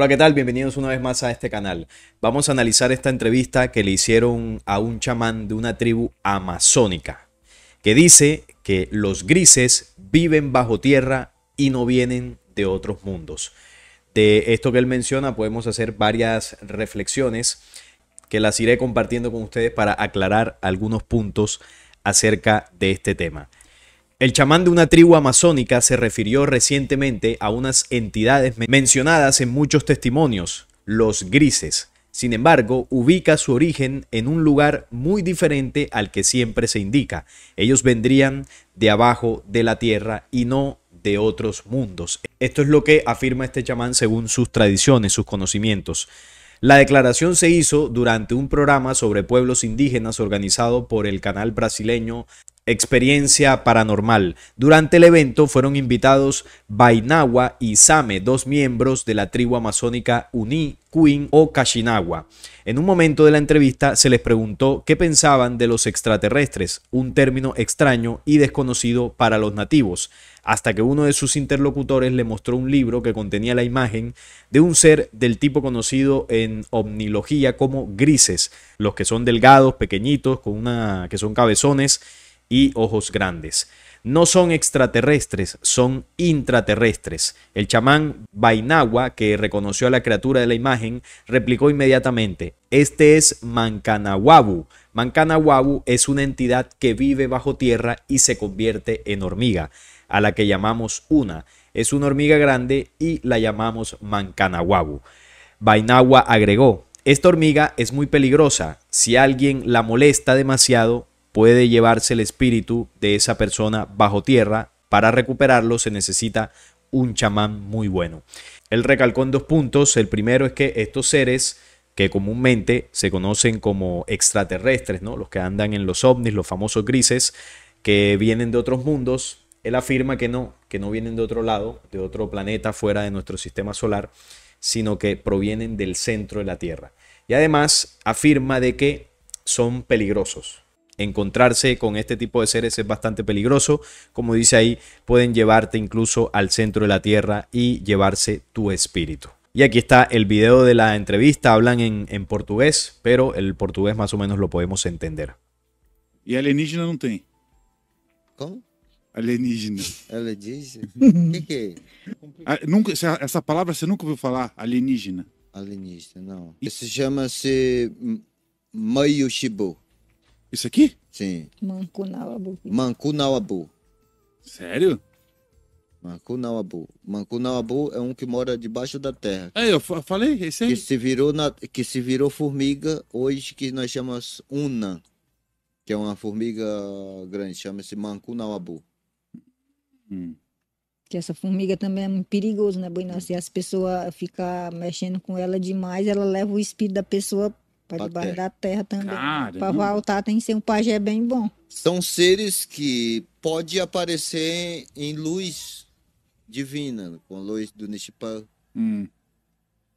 Hola, ¿qué tal? Bienvenidos una vez más a este canal. Vamos a analizar esta entrevista que le hicieron a un chamán de una tribu amazónica, que dice que los grises viven bajo tierra y no vienen de otros mundos. De esto que él menciona podemos hacer varias reflexiones que las iré compartiendo con ustedes para aclarar algunos puntos acerca de este tema. El chamán de una tribu amazónica se refirió recientemente a unas entidades mencionadas en muchos testimonios, los grises. Sin embargo, ubica su origen en un lugar muy diferente al que siempre se indica. Ellos vendrían de abajo de la tierra y no de otros mundos. Esto es lo que afirma este chamán según sus tradiciones, sus conocimientos. La declaración se hizo durante un programa sobre pueblos indígenas organizado por el canal brasileño experiencia paranormal. Durante el evento fueron invitados Bainawa y Same, dos miembros de la tribu amazónica Uni, Queen o Kashinawa. En un momento de la entrevista se les preguntó qué pensaban de los extraterrestres, un término extraño y desconocido para los nativos, hasta que uno de sus interlocutores le mostró un libro que contenía la imagen de un ser del tipo conocido en omnilogía como grises, los que son delgados, pequeñitos, con una que son cabezones y ojos grandes. No son extraterrestres, son intraterrestres. El chamán Bainagua, que reconoció a la criatura de la imagen, replicó inmediatamente, este es Mancanahuabu. Mancanahuabu es una entidad que vive bajo tierra y se convierte en hormiga, a la que llamamos una. Es una hormiga grande y la llamamos Mancanahuabu. Bainagua agregó, esta hormiga es muy peligrosa. Si alguien la molesta demasiado, puede llevarse el espíritu de esa persona bajo tierra. Para recuperarlo se necesita un chamán muy bueno. Él recalcó en dos puntos. El primero es que estos seres que comúnmente se conocen como extraterrestres, ¿no? los que andan en los ovnis, los famosos grises, que vienen de otros mundos. Él afirma que no, que no vienen de otro lado, de otro planeta fuera de nuestro sistema solar, sino que provienen del centro de la Tierra. Y además afirma de que son peligrosos, encontrarse con este tipo de seres es bastante peligroso. Como dice ahí, pueden llevarte incluso al centro de la Tierra y llevarse tu espíritu. Y aquí está el video de la entrevista, hablan en, portugués, pero el portugués más o menos lo podemos entender. Y alienígena no tiene. ¿Cómo? Alienígena. Alienígena. ¿Qué que ah, nunca, ¿Esa palabra? ¿Se nunca falar, alienígena. Alienígena, no. se llama shibu. Isso aqui? Sim. Mankunauabu. Mankunauabu. Sério? Mankunauabu. Mankunauabu é um que mora debaixo da terra. É, eu falei, esse aí. Que se virou, na, que se virou formiga, hoje que nós chamamos Una, que é uma formiga grande, chama-se Mankunauabu. Hum. Que essa formiga também é muito perigosa, né, Buenas? Se as pessoas ficar mexendo com ela demais, ela leva o espírito da pessoa para debaixo da terra também. Para voltar tem que ser um pajé bem bom. São seres que pode aparecer em luz divina, com a luz do Nishipan. Hum.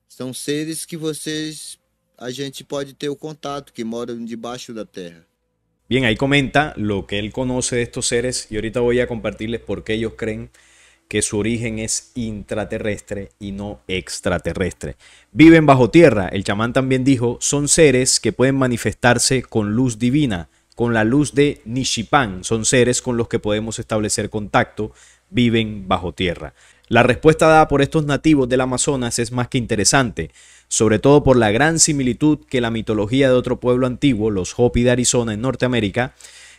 São seres que vocês a gente pode ter o contato, que moram debaixo da terra. Bien, ahí comenta lo que él conoce de estos seres y ahorita voy a compartirles por qué ellos creen que su origen es intraterrestre y no extraterrestre. Viven bajo tierra, el chamán también dijo, son seres que pueden manifestarse con luz divina, con la luz de Nishipan, son seres con los que podemos establecer contacto, viven bajo tierra. La respuesta dada por estos nativos del Amazonas es más que interesante, sobre todo por la gran similitud que la mitología de otro pueblo antiguo, los Hopi de Arizona en Norteamérica,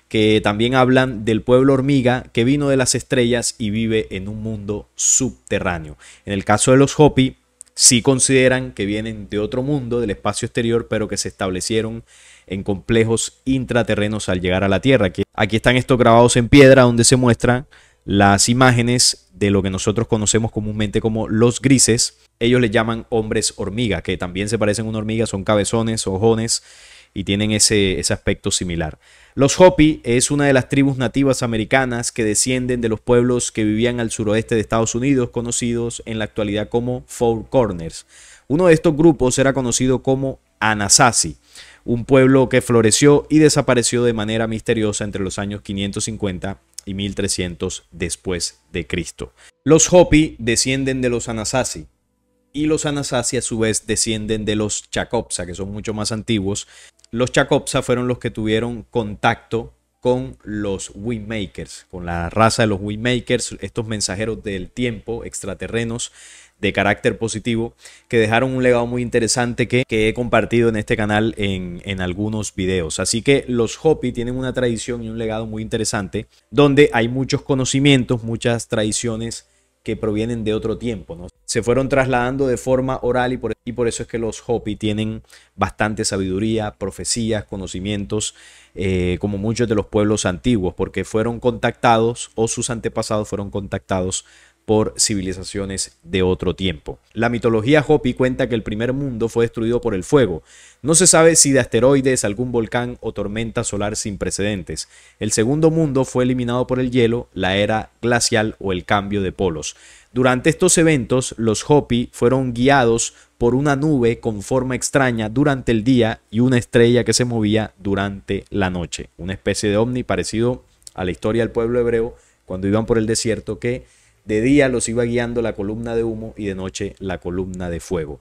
que también hablan del pueblo hormiga que vino de las estrellas y vive en un mundo subterráneo. En el caso de los Hopi, sí consideran que vienen de otro mundo, del espacio exterior, pero que se establecieron en complejos intraterrenos al llegar a la Tierra. Aquí, están estos grabados en piedra donde se muestran las imágenes de lo que nosotros conocemos comúnmente como los grises. Ellos les llaman hombres hormiga, que también se parecen a una hormiga, son cabezones, ojones y tienen ese, ese aspecto similar. Los Hopi es una de las tribus nativas americanas que descienden de los pueblos que vivían al suroeste de Estados Unidos, conocidos en la actualidad como Four Corners. Uno de estos grupos era conocido como Anasazi, un pueblo que floreció y desapareció de manera misteriosa entre los años 550 y 1300 después de Cristo. Los Hopi descienden de los Anasazi, y los Anasazi a su vez descienden de los Chacopsa, que son mucho más antiguos. Los Chacopsa fueron los que tuvieron contacto con los Winmakers, con la raza de los Windmakers, estos mensajeros del tiempo extraterrenos de carácter positivo, que dejaron un legado muy interesante que, he compartido en este canal en, en, algunos videos. Así que los Hopi tienen una tradición y un legado muy interesante, donde hay muchos conocimientos, muchas tradiciones que provienen de otro tiempo. ¿no? Se fueron trasladando de forma oral y por, eso es que los Hopi tienen bastante sabiduría, profecías, conocimientos, eh, como muchos de los pueblos antiguos, porque fueron contactados o sus antepasados fueron contactados por civilizaciones de otro tiempo. La mitología Hopi cuenta que el primer mundo fue destruido por el fuego. No se sabe si de asteroides, algún volcán o tormenta solar sin precedentes. El segundo mundo fue eliminado por el hielo, la era glacial o el cambio de polos. Durante estos eventos, los Hopi fueron guiados por una nube con forma extraña durante el día y una estrella que se movía durante la noche. Una especie de ovni parecido a la historia del pueblo hebreo cuando iban por el desierto que de día los iba guiando la columna de humo y de noche la columna de fuego.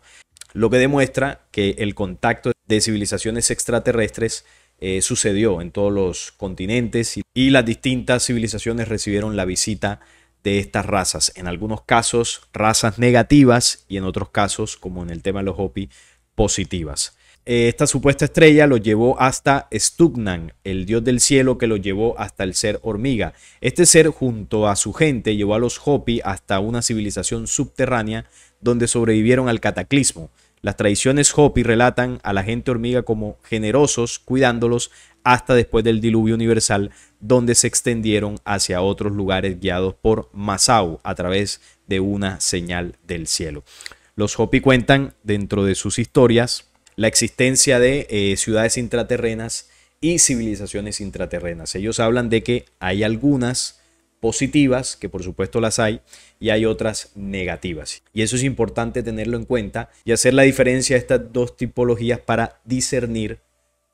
Lo que demuestra que el contacto de civilizaciones extraterrestres eh, sucedió en todos los continentes y, y las distintas civilizaciones recibieron la visita de estas razas. En algunos casos, razas negativas y en otros casos, como en el tema de los Hopi, positivas. Eh, esta supuesta estrella lo llevó hasta Stugnan, el dios del cielo que lo llevó hasta el ser hormiga. Este ser junto a su gente llevó a los Hopi hasta una civilización subterránea donde sobrevivieron al cataclismo. Las tradiciones Hopi relatan a la gente hormiga como generosos, cuidándolos hasta después del diluvio universal, donde se extendieron hacia otros lugares guiados por Masau a través de una señal del cielo. Los Hopi cuentan dentro de sus historias la existencia de eh, ciudades intraterrenas y civilizaciones intraterrenas. Ellos hablan de que hay algunas positivas, que por supuesto las hay, y hay otras negativas. Y eso es importante tenerlo en cuenta y hacer la diferencia de estas dos tipologías para discernir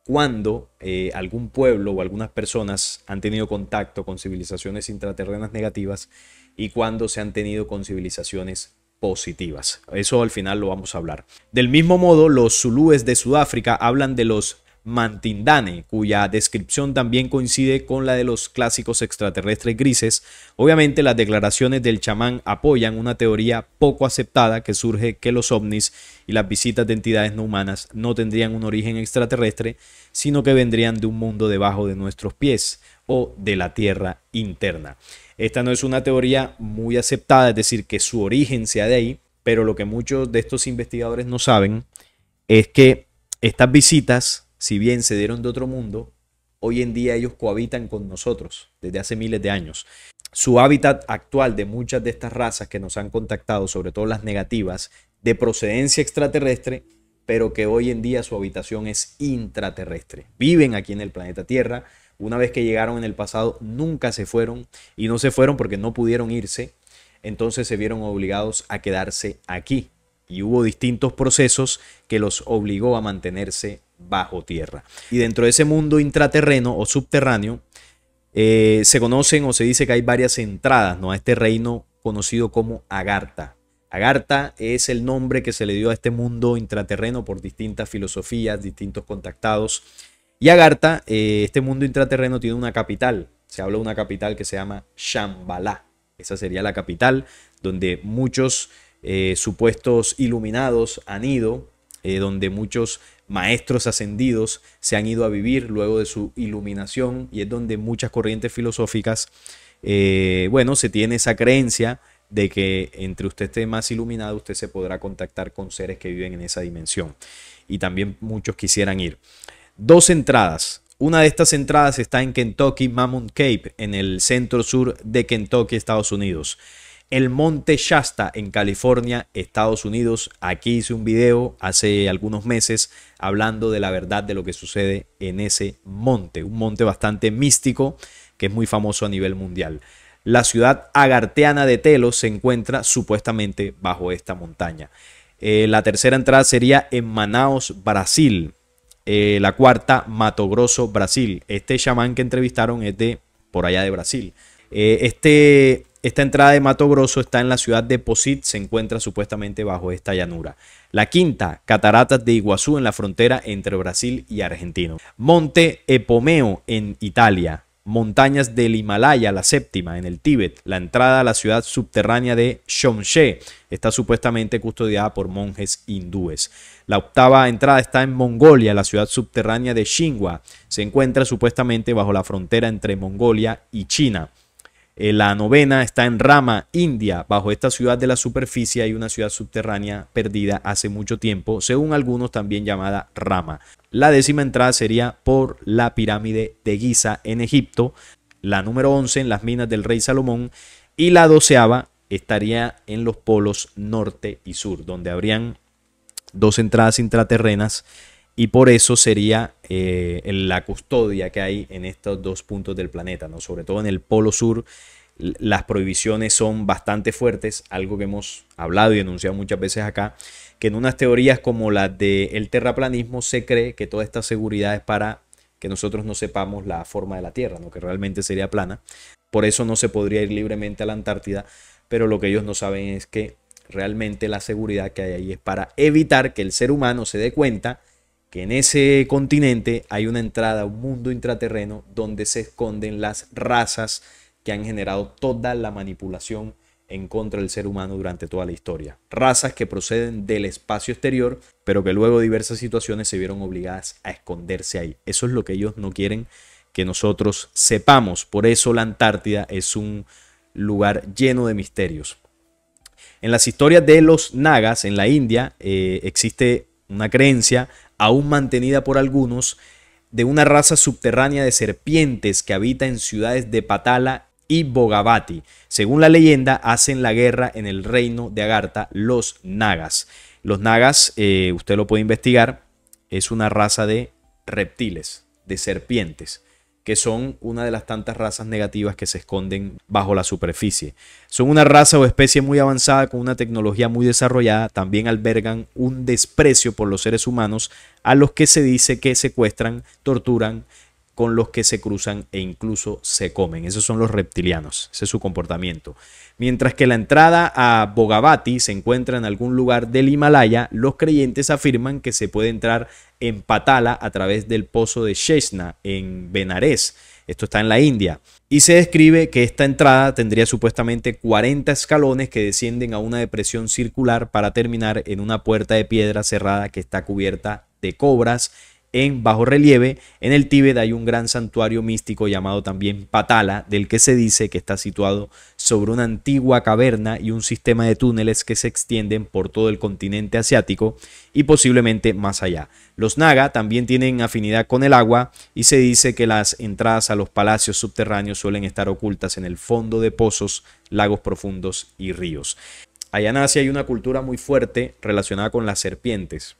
cuando eh, algún pueblo o algunas personas han tenido contacto con civilizaciones intraterrenas negativas y cuando se han tenido con civilizaciones positivas. Eso al final lo vamos a hablar. Del mismo modo, los zulúes de Sudáfrica hablan de los Mantindane, cuya descripción también coincide con la de los clásicos extraterrestres grises. Obviamente las declaraciones del chamán apoyan una teoría poco aceptada que surge que los ovnis y las visitas de entidades no humanas no tendrían un origen extraterrestre, sino que vendrían de un mundo debajo de nuestros pies o de la Tierra interna. Esta no es una teoría muy aceptada, es decir, que su origen sea de ahí, pero lo que muchos de estos investigadores no saben es que estas visitas si bien se dieron de otro mundo, hoy en día ellos cohabitan con nosotros desde hace miles de años. Su hábitat actual de muchas de estas razas que nos han contactado, sobre todo las negativas, de procedencia extraterrestre, pero que hoy en día su habitación es intraterrestre. Viven aquí en el planeta Tierra. Una vez que llegaron en el pasado, nunca se fueron y no se fueron porque no pudieron irse. Entonces se vieron obligados a quedarse aquí y hubo distintos procesos que los obligó a mantenerse bajo tierra. Y dentro de ese mundo intraterreno o subterráneo, eh, se conocen o se dice que hay varias entradas ¿no? a este reino conocido como Agartha. Agartha es el nombre que se le dio a este mundo intraterreno por distintas filosofías, distintos contactados. Y Agartha, eh, este mundo intraterreno tiene una capital. Se habla de una capital que se llama Shambhala. Esa sería la capital donde muchos eh, supuestos iluminados han ido, donde muchos maestros ascendidos se han ido a vivir luego de su iluminación y es donde muchas corrientes filosóficas, eh, bueno, se tiene esa creencia de que entre usted esté más iluminado, usted se podrá contactar con seres que viven en esa dimensión. Y también muchos quisieran ir. Dos entradas. Una de estas entradas está en Kentucky Mammoth Cape, en el centro sur de Kentucky, Estados Unidos el Monte Shasta en California, Estados Unidos. Aquí hice un video hace algunos meses hablando de la verdad de lo que sucede en ese monte, un monte bastante místico que es muy famoso a nivel mundial. La ciudad agarteana de Telo se encuentra supuestamente bajo esta montaña. Eh, la tercera entrada sería en Manaos, Brasil. Eh, la cuarta, Mato Grosso, Brasil. Este chamán que entrevistaron es de por allá de Brasil. Eh, este esta entrada de Mato Grosso está en la ciudad de Posit, se encuentra supuestamente bajo esta llanura. La quinta, Cataratas de Iguazú en la frontera entre Brasil y Argentina. Monte Epomeo en Italia. Montañas del Himalaya, la séptima, en el Tíbet. La entrada a la ciudad subterránea de Shomshe está supuestamente custodiada por monjes hindúes. La octava entrada está en Mongolia, la ciudad subterránea de Xinhua. Se encuentra supuestamente bajo la frontera entre Mongolia y China. Eh, la novena está en Rama, India. Bajo esta ciudad de la superficie hay una ciudad subterránea perdida hace mucho tiempo, según algunos también llamada Rama. La décima entrada sería por la pirámide de Giza en Egipto, la número 11 en las minas del rey Salomón y la doceava estaría en los polos norte y sur, donde habrían dos entradas intraterrenas y por eso sería eh, la custodia que hay en estos dos puntos del planeta, ¿no? sobre todo en el Polo Sur. Las prohibiciones son bastante fuertes, algo que hemos hablado y denunciado muchas veces acá, que en unas teorías como la del terraplanismo se cree que toda esta seguridad es para que nosotros no sepamos la forma de la Tierra, ¿no? que realmente sería plana. Por eso no se podría ir libremente a la Antártida, pero lo que ellos no saben es que realmente la seguridad que hay ahí es para evitar que el ser humano se dé cuenta que en ese continente hay una entrada a un mundo intraterreno donde se esconden las razas que han generado toda la manipulación en contra del ser humano durante toda la historia. Razas que proceden del espacio exterior, pero que luego diversas situaciones se vieron obligadas a esconderse ahí. Eso es lo que ellos no quieren que nosotros sepamos. Por eso la Antártida es un lugar lleno de misterios. En las historias de los nagas en la India eh, existe una creencia aún mantenida por algunos, de una raza subterránea de serpientes que habita en ciudades de Patala y Bogavati. Según la leyenda, hacen la guerra en el reino de Agartha los Nagas. Los Nagas, eh, usted lo puede investigar, es una raza de reptiles, de serpientes que son una de las tantas razas negativas que se esconden bajo la superficie. Son una raza o especie muy avanzada con una tecnología muy desarrollada, también albergan un desprecio por los seres humanos a los que se dice que secuestran, torturan, con los que se cruzan e incluso se comen. Esos son los reptilianos, ese es su comportamiento. Mientras que la entrada a Bogavati se encuentra en algún lugar del Himalaya, los creyentes afirman que se puede entrar en Patala a través del pozo de Shesna en Benares. Esto está en la India. Y se describe que esta entrada tendría supuestamente 40 escalones que descienden a una depresión circular para terminar en una puerta de piedra cerrada que está cubierta de cobras en bajo relieve, en el Tíbet hay un gran santuario místico llamado también Patala, del que se dice que está situado sobre una antigua caverna y un sistema de túneles que se extienden por todo el continente asiático y posiblemente más allá. Los Naga también tienen afinidad con el agua y se dice que las entradas a los palacios subterráneos suelen estar ocultas en el fondo de pozos, lagos profundos y ríos. Allá en Asia hay una cultura muy fuerte relacionada con las serpientes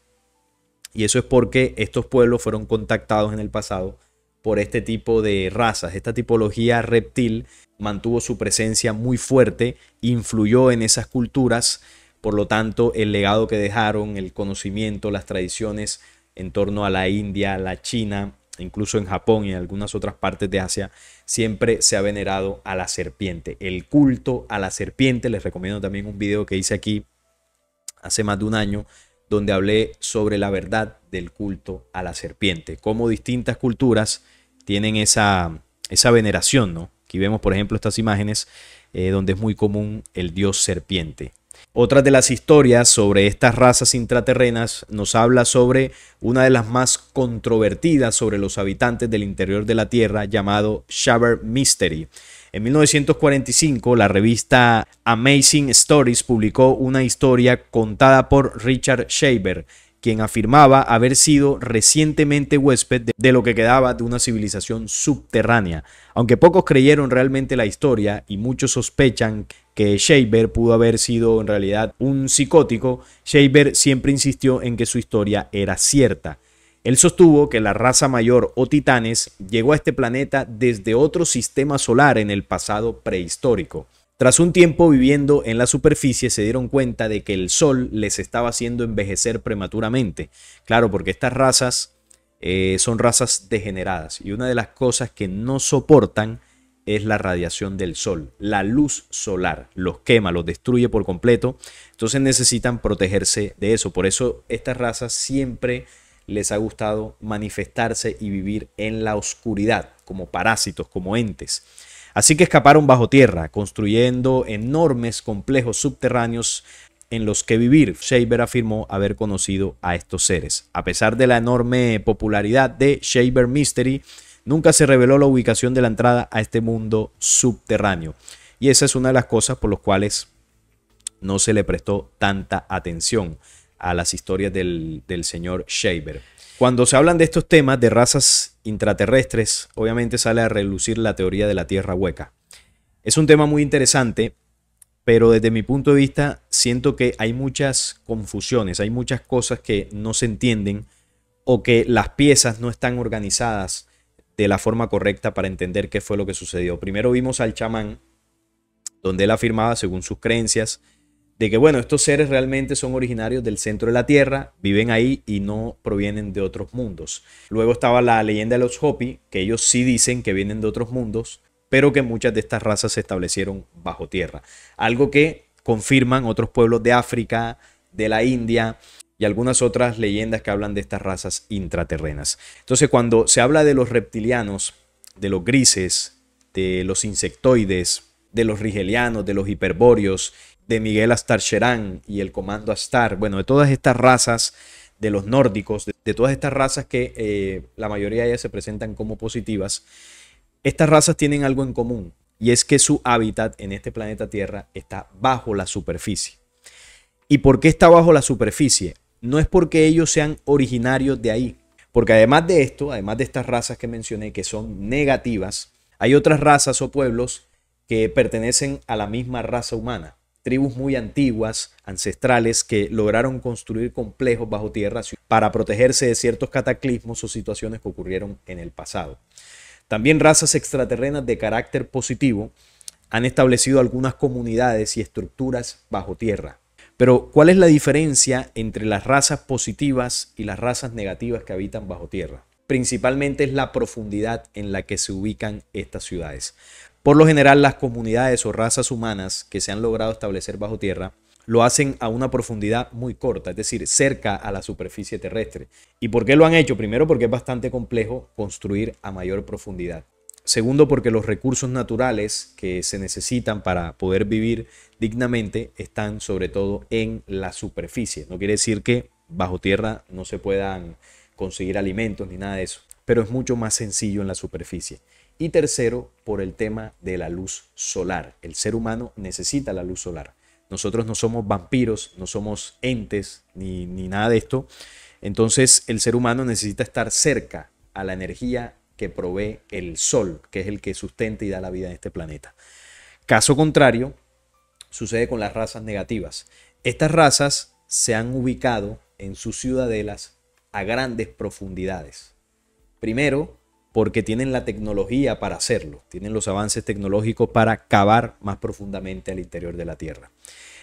y eso es porque estos pueblos fueron contactados en el pasado por este tipo de razas. Esta tipología reptil mantuvo su presencia muy fuerte, influyó en esas culturas, por lo tanto el legado que dejaron, el conocimiento, las tradiciones en torno a la India, la China, incluso en Japón y en algunas otras partes de Asia, siempre se ha venerado a la serpiente. El culto a la serpiente, les recomiendo también un video que hice aquí hace más de un año donde hablé sobre la verdad del culto a la serpiente, cómo distintas culturas tienen esa, esa veneración, ¿no? Aquí vemos, por ejemplo, estas imágenes eh, donde es muy común el dios serpiente. Otra de las historias sobre estas razas intraterrenas nos habla sobre una de las más controvertidas sobre los habitantes del interior de la Tierra llamado Shaver Mystery, en 1945, la revista Amazing Stories publicó una historia contada por Richard Shaver, quien afirmaba haber sido recientemente huésped de, lo que quedaba de una civilización subterránea. Aunque pocos creyeron realmente la historia y muchos sospechan que Shaver pudo haber sido en realidad un psicótico, Shaver siempre insistió en que su historia era cierta. Él sostuvo que la raza mayor o titanes llegó a este planeta desde otro sistema solar en el pasado prehistórico. Tras un tiempo viviendo en la superficie se dieron cuenta de que el Sol les estaba haciendo envejecer prematuramente. Claro, porque estas razas eh, son razas degeneradas y una de las cosas que no soportan es la radiación del Sol. La luz solar los quema, los destruye por completo. Entonces necesitan protegerse de eso. Por eso estas razas siempre les ha gustado manifestarse y vivir en la oscuridad, como parásitos, como entes. Así que escaparon bajo tierra, construyendo enormes complejos subterráneos en los que vivir. Shaver afirmó haber conocido a estos seres. A pesar de la enorme popularidad de Shaver Mystery, nunca se reveló la ubicación de la entrada a este mundo subterráneo. Y esa es una de las cosas por las cuales no se le prestó tanta atención a las historias del, señor Shaver. Cuando se hablan de estos temas de razas intraterrestres, obviamente sale a relucir la teoría de la Tierra hueca. Es un tema muy interesante, pero desde mi punto de vista siento que hay muchas confusiones, hay muchas cosas que no se entienden o que las piezas no están organizadas de la forma correcta para entender qué fue lo que sucedió. Primero vimos al chamán, donde él afirmaba, según sus creencias, de que, bueno, estos seres realmente son originarios del centro de la Tierra, viven ahí y no provienen de otros mundos. Luego estaba la leyenda de los Hopi, que ellos sí dicen que vienen de otros mundos, pero que muchas de estas razas se establecieron bajo tierra. Algo que confirman otros pueblos de África, de la India y algunas otras leyendas que hablan de estas razas intraterrenas. Entonces, cuando se habla de los reptilianos, de los grises, de los insectoides, de los rigelianos, de los hiperbóreos de Miguel Astarcherán y el comando Astar, bueno, de todas estas razas de los nórdicos, de, todas estas razas que eh, la mayoría de ellas se presentan como positivas, estas razas tienen algo en común y es que su hábitat en este planeta Tierra está bajo la superficie. ¿Y por qué está bajo la superficie? No es porque ellos sean originarios de ahí, porque además de esto, además de estas razas que mencioné que son negativas, hay otras razas o pueblos que pertenecen a la misma raza humana tribus muy antiguas, ancestrales, que lograron construir complejos bajo tierra para protegerse de ciertos cataclismos o situaciones que ocurrieron en el pasado. También razas extraterrenas de carácter positivo han establecido algunas comunidades y estructuras bajo tierra. Pero, ¿cuál es la diferencia entre las razas positivas y las razas negativas que habitan bajo tierra? Principalmente es la profundidad en la que se ubican estas ciudades. Por lo general, las comunidades o razas humanas que se han logrado establecer bajo tierra lo hacen a una profundidad muy corta, es decir, cerca a la superficie terrestre. ¿Y por qué lo han hecho? Primero, porque es bastante complejo construir a mayor profundidad. Segundo, porque los recursos naturales que se necesitan para poder vivir dignamente están sobre todo en la superficie. No quiere decir que bajo tierra no se puedan conseguir alimentos ni nada de eso, pero es mucho más sencillo en la superficie. Y tercero, por el tema de la luz solar. El ser humano necesita la luz solar. Nosotros no somos vampiros, no somos entes, ni, nada de esto. Entonces el ser humano necesita estar cerca a la energía que provee el sol, que es el que sustenta y da la vida en este planeta. Caso contrario, sucede con las razas negativas. Estas razas se han ubicado en sus ciudadelas a grandes profundidades. Primero, porque tienen la tecnología para hacerlo, tienen los avances tecnológicos para cavar más profundamente al interior de la Tierra.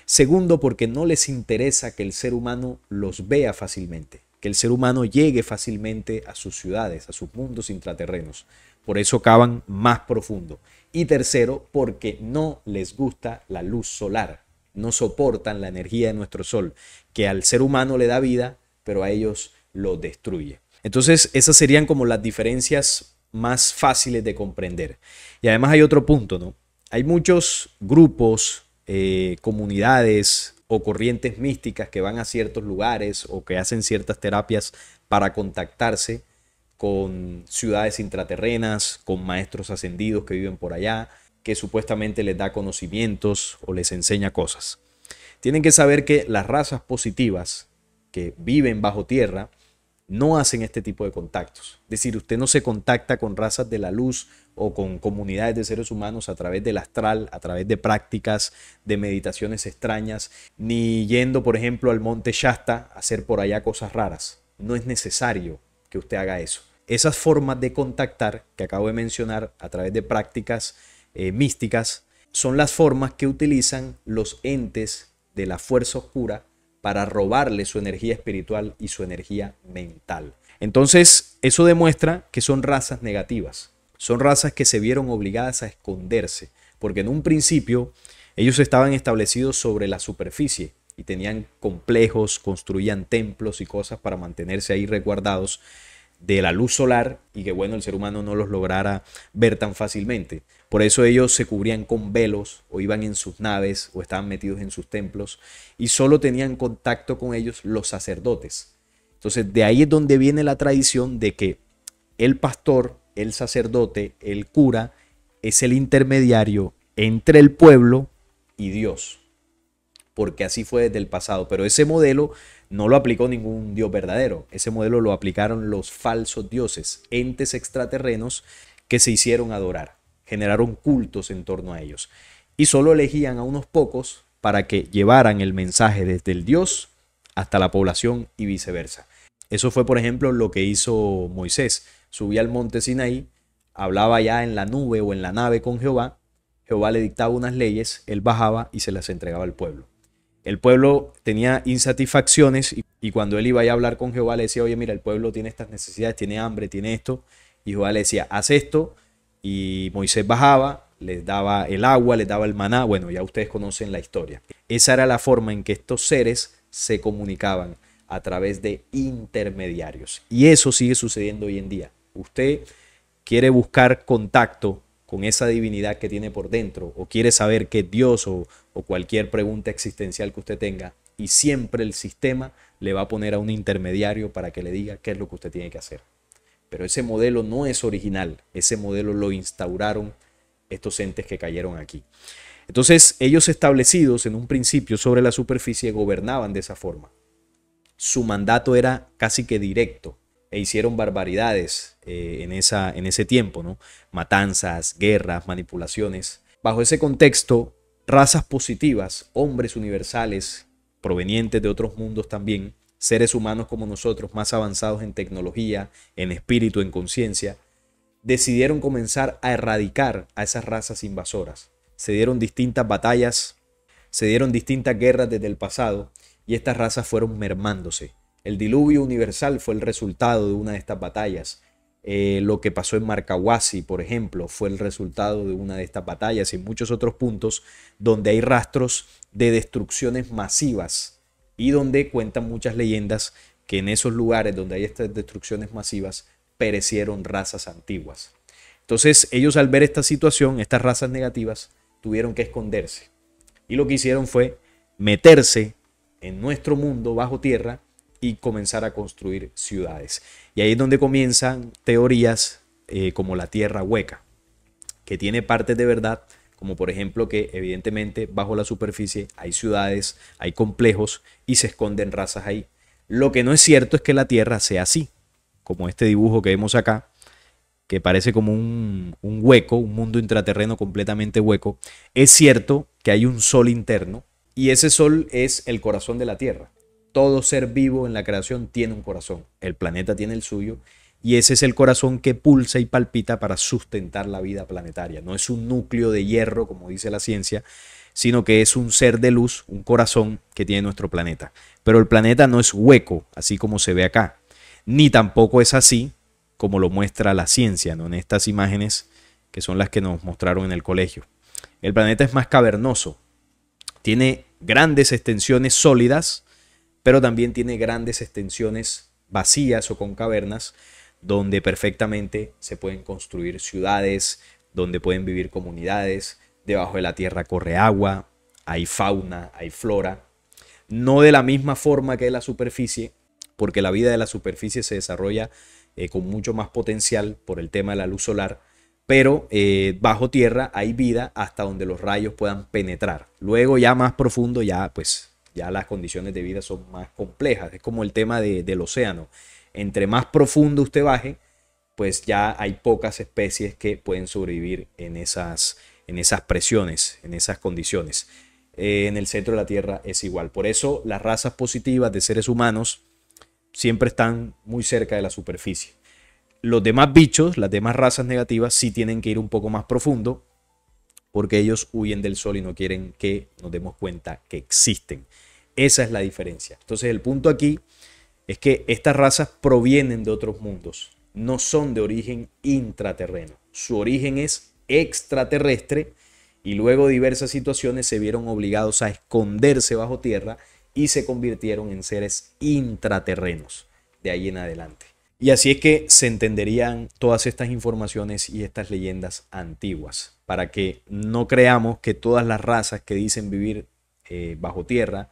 Segundo, porque no les interesa que el ser humano los vea fácilmente, que el ser humano llegue fácilmente a sus ciudades, a sus mundos intraterrenos. Por eso cavan más profundo. Y tercero, porque no les gusta la luz solar, no soportan la energía de nuestro sol, que al ser humano le da vida, pero a ellos lo destruye. Entonces, esas serían como las diferencias más fáciles de comprender. Y además hay otro punto, ¿no? Hay muchos grupos, eh, comunidades o corrientes místicas que van a ciertos lugares o que hacen ciertas terapias para contactarse con ciudades intraterrenas, con maestros ascendidos que viven por allá, que supuestamente les da conocimientos o les enseña cosas. Tienen que saber que las razas positivas que viven bajo tierra no hacen este tipo de contactos. Es decir, usted no se contacta con razas de la luz o con comunidades de seres humanos a través del astral, a través de prácticas, de meditaciones extrañas, ni yendo, por ejemplo, al monte Shasta a hacer por allá cosas raras. No es necesario que usted haga eso. Esas formas de contactar que acabo de mencionar a través de prácticas eh, místicas son las formas que utilizan los entes de la fuerza oscura para robarle su energía espiritual y su energía mental. Entonces, eso demuestra que son razas negativas, son razas que se vieron obligadas a esconderse, porque en un principio ellos estaban establecidos sobre la superficie y tenían complejos, construían templos y cosas para mantenerse ahí resguardados de la luz solar y que bueno, el ser humano no los lograra ver tan fácilmente. Por eso ellos se cubrían con velos o iban en sus naves o estaban metidos en sus templos y solo tenían contacto con ellos los sacerdotes. Entonces de ahí es donde viene la tradición de que el pastor, el sacerdote, el cura es el intermediario entre el pueblo y Dios porque así fue desde el pasado. Pero ese modelo no lo aplicó ningún dios verdadero. Ese modelo lo aplicaron los falsos dioses, entes extraterrenos que se hicieron adorar, generaron cultos en torno a ellos. Y solo elegían a unos pocos para que llevaran el mensaje desde el dios hasta la población y viceversa. Eso fue, por ejemplo, lo que hizo Moisés. Subía al monte Sinaí, hablaba ya en la nube o en la nave con Jehová, Jehová le dictaba unas leyes, él bajaba y se las entregaba al pueblo el pueblo tenía insatisfacciones y, cuando él iba a hablar con Jehová le decía, oye, mira, el pueblo tiene estas necesidades, tiene hambre, tiene esto. Y Jehová le decía, haz esto. Y Moisés bajaba, les daba el agua, les daba el maná. Bueno, ya ustedes conocen la historia. Esa era la forma en que estos seres se comunicaban a través de intermediarios. Y eso sigue sucediendo hoy en día. Usted quiere buscar contacto con esa divinidad que tiene por dentro o quiere saber qué Dios o, o cualquier pregunta existencial que usted tenga y siempre el sistema le va a poner a un intermediario para que le diga qué es lo que usted tiene que hacer. Pero ese modelo no es original, ese modelo lo instauraron estos entes que cayeron aquí. Entonces, ellos establecidos en un principio sobre la superficie gobernaban de esa forma. Su mandato era casi que directo e hicieron barbaridades eh, en, esa, en ese tiempo, ¿no? Matanzas, guerras, manipulaciones. Bajo ese contexto, razas positivas, hombres universales, provenientes de otros mundos también, seres humanos como nosotros, más avanzados en tecnología, en espíritu, en conciencia, decidieron comenzar a erradicar a esas razas invasoras. Se dieron distintas batallas, se dieron distintas guerras desde el pasado y estas razas fueron mermándose el diluvio universal fue el resultado de una de estas batallas. Eh, lo que pasó en Marcahuasi, por ejemplo, fue el resultado de una de estas batallas y muchos otros puntos donde hay rastros de destrucciones masivas y donde cuentan muchas leyendas que en esos lugares donde hay estas destrucciones masivas perecieron razas antiguas. Entonces ellos al ver esta situación, estas razas negativas, tuvieron que esconderse. Y lo que hicieron fue meterse en nuestro mundo bajo tierra y comenzar a construir ciudades. Y ahí es donde comienzan teorías eh, como la tierra hueca, que tiene partes de verdad, como por ejemplo que evidentemente bajo la superficie hay ciudades, hay complejos y se esconden razas ahí. Lo que no es cierto es que la Tierra sea así, como este dibujo que vemos acá, que parece como un, un, hueco, un mundo intraterreno completamente hueco. Es cierto que hay un sol interno y ese sol es el corazón de la Tierra. Todo ser vivo en la creación tiene un corazón. El planeta tiene el suyo y ese es el corazón que pulsa y palpita para sustentar la vida planetaria. No es un núcleo de hierro, como dice la ciencia, sino que es un ser de luz, un corazón que tiene nuestro planeta. Pero el planeta no es hueco, así como se ve acá, ni tampoco es así como lo muestra la ciencia, ¿no? en estas imágenes que son las que nos mostraron en el colegio. El planeta es más cavernoso, tiene grandes extensiones sólidas pero también tiene grandes extensiones vacías o con cavernas donde perfectamente se pueden construir ciudades, donde pueden vivir comunidades, debajo de la tierra corre agua, hay fauna, hay flora, no de la misma forma que la superficie, porque la vida de la superficie se desarrolla eh, con mucho más potencial por el tema de la luz solar, pero eh, bajo tierra hay vida hasta donde los rayos puedan penetrar. Luego ya más profundo ya pues ya las condiciones de vida son más complejas. Es como el tema del océano. Entre más profundo usted baje, pues ya hay pocas especies que pueden sobrevivir en esas, en esas presiones, en esas condiciones. Eh, en el centro de la Tierra es igual. Por eso las razas positivas de seres humanos siempre están muy cerca de la superficie. Los demás bichos, las demás razas negativas, sí tienen que ir un poco más profundo porque ellos huyen del sol y no quieren que nos demos cuenta que existen. Esa es la diferencia. Entonces el punto aquí es que estas razas provienen de otros mundos, no son de origen intraterreno. Su origen es extraterrestre y luego diversas situaciones se vieron obligados a esconderse bajo tierra y se convirtieron en seres intraterrenos de ahí en adelante. Y así es que se entenderían todas estas informaciones y estas leyendas antiguas, para que no creamos que todas las razas que dicen vivir eh, bajo tierra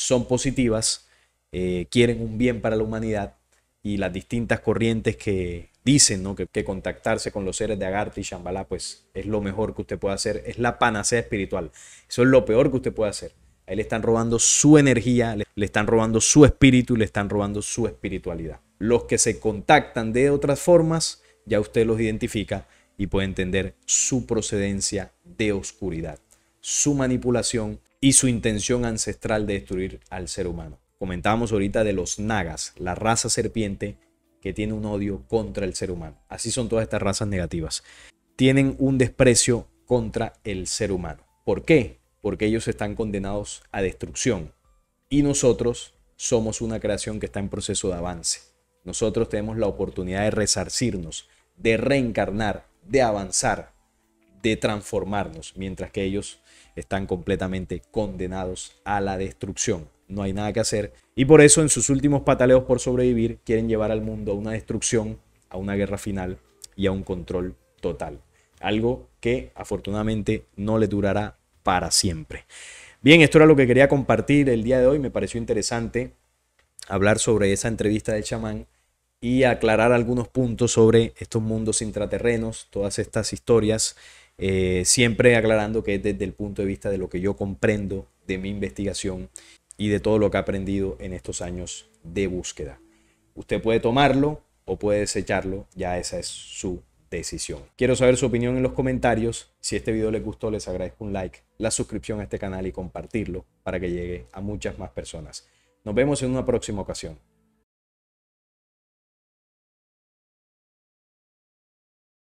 son positivas, eh, quieren un bien para la humanidad y las distintas corrientes que dicen ¿no? que, contactarse con los seres de Agartha y Shambhala pues es lo mejor que usted puede hacer, es la panacea espiritual. Eso es lo peor que usted puede hacer. Ahí le están robando su energía, le, están robando su espíritu y le están robando su espiritualidad. Los que se contactan de otras formas, ya usted los identifica y puede entender su procedencia de oscuridad, su manipulación y su intención ancestral de destruir al ser humano. Comentábamos ahorita de los nagas, la raza serpiente que tiene un odio contra el ser humano. Así son todas estas razas negativas. Tienen un desprecio contra el ser humano. ¿Por qué? Porque ellos están condenados a destrucción y nosotros somos una creación que está en proceso de avance. Nosotros tenemos la oportunidad de resarcirnos, de reencarnar, de avanzar, de transformarnos, mientras que ellos están completamente condenados a la destrucción. No hay nada que hacer. Y por eso en sus últimos pataleos por sobrevivir quieren llevar al mundo a una destrucción, a una guerra final y a un control total. Algo que afortunadamente no le durará para siempre. Bien, esto era lo que quería compartir el día de hoy. Me pareció interesante hablar sobre esa entrevista del chamán y aclarar algunos puntos sobre estos mundos intraterrenos, todas estas historias eh, siempre aclarando que es desde el punto de vista de lo que yo comprendo de mi investigación y de todo lo que he aprendido en estos años de búsqueda. Usted puede tomarlo o puede desecharlo, ya esa es su decisión. Quiero saber su opinión en los comentarios. Si este video les gustó, les agradezco un like, la suscripción a este canal y compartirlo para que llegue a muchas más personas. Nos vemos en una próxima ocasión.